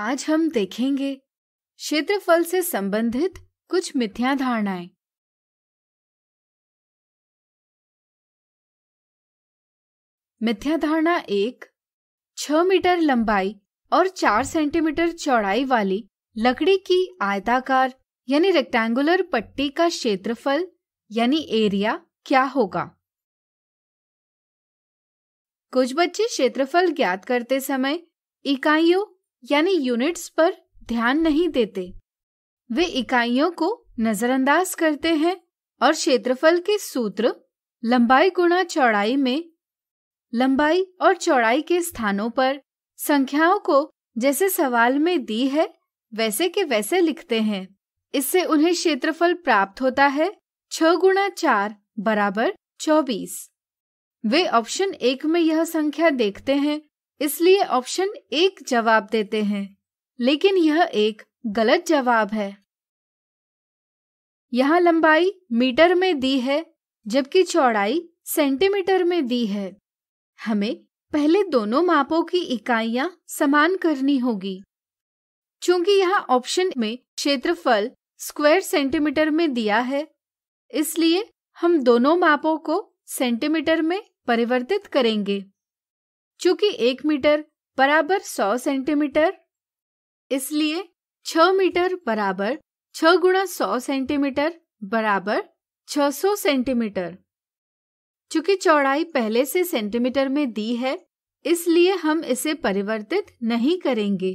आज हम देखेंगे क्षेत्रफल से संबंधित कुछ मिथ्या धारणाएं मिथ्या धारणा एक छह मीटर लंबाई और चार सेंटीमीटर चौड़ाई वाली लकड़ी की आयताकार यानी रेक्टेंगुलर पट्टी का क्षेत्रफल यानी एरिया क्या होगा कुछ बच्चे क्षेत्रफल ज्ञात करते समय इकाइयों यानी यूनिट्स पर ध्यान नहीं देते वे इकाइयों को नजरअंदाज करते हैं और क्षेत्रफल के सूत्र लंबाई गुणा चौड़ाई में लंबाई और चौड़ाई के स्थानों पर संख्याओं को जैसे सवाल में दी है वैसे के वैसे लिखते हैं इससे उन्हें क्षेत्रफल प्राप्त होता है छ गुणा चार बराबर चौबीस वे ऑप्शन एक में यह संख्या देखते हैं इसलिए ऑप्शन एक जवाब देते हैं लेकिन यह एक गलत जवाब है यहाँ लंबाई मीटर में दी है जबकि चौड़ाई सेंटीमीटर में दी है हमें पहले दोनों मापों की इकाइयां समान करनी होगी चूंकि यहाँ ऑप्शन में क्षेत्रफल स्क्वायर सेंटीमीटर में दिया है इसलिए हम दोनों मापों को सेंटीमीटर में परिवर्तित करेंगे चूंकि एक मीटर बराबर सौ सेंटीमीटर इसलिए छ मीटर बराबर छ गुणा सौ सेंटीमीटर बराबर छ सौ सेंटीमीटर चूंकि चौड़ाई पहले से सेंटीमीटर में दी है इसलिए हम इसे परिवर्तित नहीं करेंगे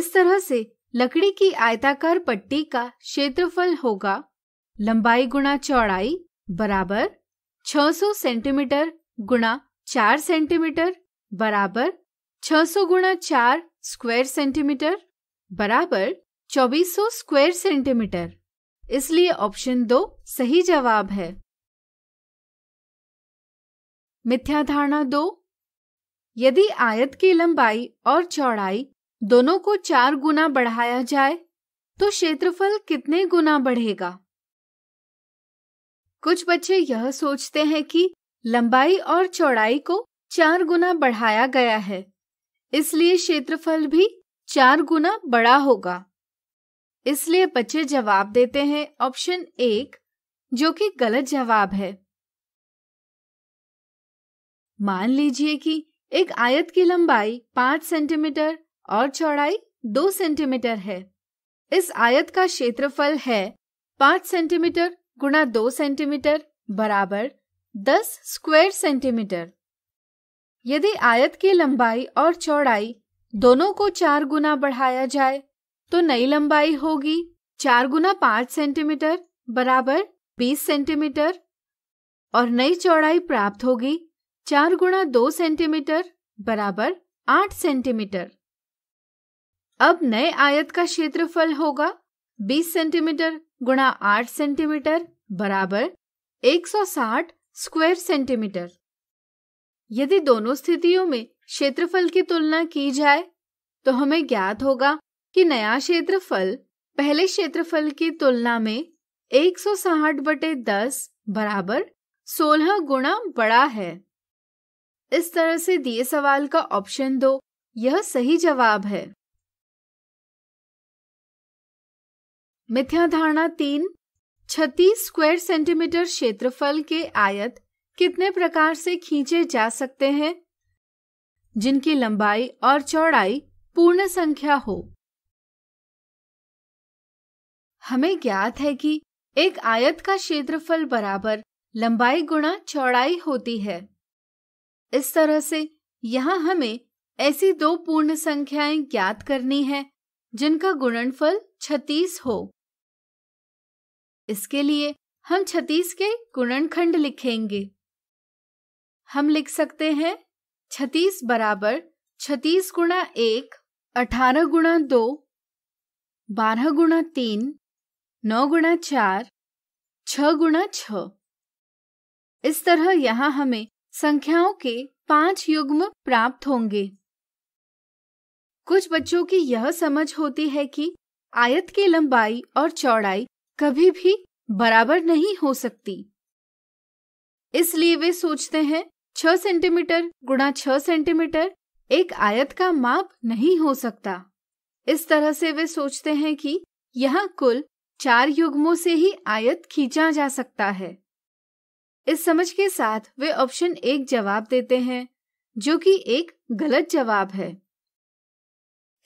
इस तरह से लकड़ी की आयताकार पट्टी का क्षेत्रफल होगा लंबाई गुणा चौड़ाई बराबर 600 सेंटीमीटर गुणा चार सेंटीमीटर बराबर छ सौ गुणा चार स्क्वायर सेंटीमीटर बराबर चौबीस सौ स्क्वायर सेंटीमीटर इसलिए ऑप्शन दो सही जवाब है मिथ्या धारणा दो यदि आयत की लंबाई और चौड़ाई दोनों को चार गुना बढ़ाया जाए तो क्षेत्रफल कितने गुना बढ़ेगा कुछ बच्चे यह सोचते हैं कि लंबाई और चौड़ाई को चार गुना बढ़ाया गया है इसलिए क्षेत्रफल भी चार गुना बड़ा होगा इसलिए बच्चे जवाब देते हैं ऑप्शन एक जो कि गलत जवाब है मान लीजिए कि एक आयत की लंबाई पांच सेंटीमीटर और चौड़ाई दो सेंटीमीटर है इस आयत का क्षेत्रफल है पांच सेंटीमीटर गुणा दो सेंटीमीटर बराबर दस स्क्वायर सेंटीमीटर यदि आयत की लंबाई और चौड़ाई दोनों को चार गुना बढ़ाया जाए तो नई लंबाई होगी चार गुना पांच सेंटीमीटर बराबर बीस सेंटीमीटर और नई चौड़ाई प्राप्त होगी चार गुना दो सेंटीमीटर बराबर आठ सेंटीमीटर अब नए आयत का क्षेत्रफल होगा बीस सेंटीमीटर गुणा आठ सेंटीमीटर बराबर एक सौ साठ स्क्वायर सेंटीमीटर यदि दोनों स्थितियों में क्षेत्रफल की तुलना की जाए तो हमें ज्ञात होगा कि नया क्षेत्रफल पहले क्षेत्रफल की तुलना में 160 बटे दस बराबर 16 गुणा बड़ा है इस तरह से दिए सवाल का ऑप्शन दो यह सही जवाब है मिथ्या धारणा तीन छत्तीस स्क्वायर सेंटीमीटर क्षेत्रफल के आयत कितने प्रकार से खींचे जा सकते हैं जिनकी लंबाई और चौड़ाई पूर्ण संख्या हो हमें ज्ञात है कि एक आयत का क्षेत्रफल बराबर लंबाई गुणा चौड़ाई होती है इस तरह से यहाँ हमें ऐसी दो पूर्ण संख्याएं ज्ञात करनी है जिनका गुणनफल 36 हो इसके लिए हम छतीस के गुणनखंड लिखेंगे हम लिख सकते हैं छतीस बराबर छतीस गुणा एक अठारह गुणा दो बारह गुणा तीन नौ गुणा चार छ गुणा छ इस तरह यहाँ हमें संख्याओं के पांच युग्म प्राप्त होंगे कुछ बच्चों की यह समझ होती है कि आयत की लंबाई और चौड़ाई कभी भी बराबर नहीं हो सकती इसलिए वे सोचते हैं छह सेंटीमीटर गुणा छह सेंटीमीटर एक आयत का माप नहीं हो सकता इस तरह से वे सोचते हैं कि यह कुल चार युग्मों से ही आयत खींचा जा सकता है इस समझ के साथ वे ऑप्शन एक जवाब देते हैं जो कि एक गलत जवाब है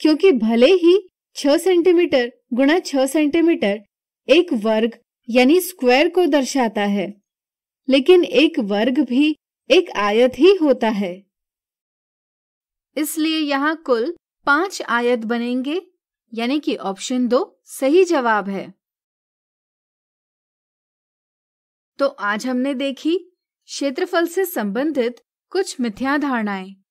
क्योंकि भले ही छह सेंटीमीटर गुणा छह सेंटीमीटर एक वर्ग यानी स्क्वायर को दर्शाता है लेकिन एक वर्ग भी एक आयत ही होता है इसलिए यहाँ कुल पांच आयत बनेंगे यानी कि ऑप्शन दो सही जवाब है तो आज हमने देखी क्षेत्रफल से संबंधित कुछ मिथ्या धारणाएं